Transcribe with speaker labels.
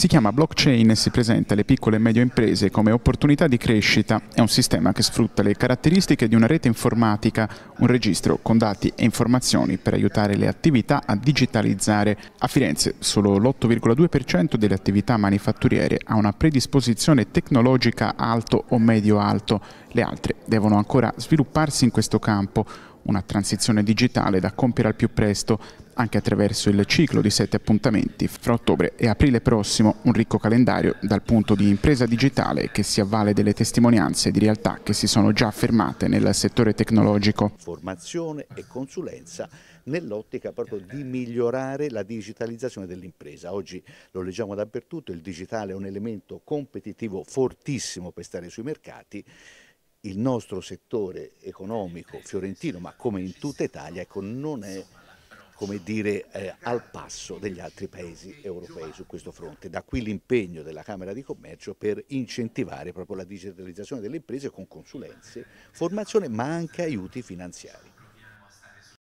Speaker 1: Si chiama blockchain e si presenta alle piccole e medie imprese come opportunità di crescita. È un sistema che sfrutta le caratteristiche di una rete informatica, un registro con dati e informazioni per aiutare le attività a digitalizzare. A Firenze solo l'8,2% delle attività manifatturiere ha una predisposizione tecnologica alto o medio-alto. Le altre devono ancora svilupparsi in questo campo una transizione digitale da compiere al più presto anche attraverso il ciclo di sette appuntamenti. Fra ottobre e aprile prossimo un ricco calendario dal punto di impresa digitale che si avvale delle testimonianze di realtà che si sono già affermate nel settore tecnologico.
Speaker 2: Formazione e consulenza nell'ottica proprio di migliorare la digitalizzazione dell'impresa. Oggi lo leggiamo dappertutto, il digitale è un elemento competitivo fortissimo per stare sui mercati il nostro settore economico fiorentino, ma come in tutta Italia, ecco, non è come dire, eh, al passo degli altri paesi europei su questo fronte. Da qui l'impegno della Camera di Commercio per incentivare proprio la digitalizzazione delle imprese con consulenze, formazione ma anche aiuti finanziari.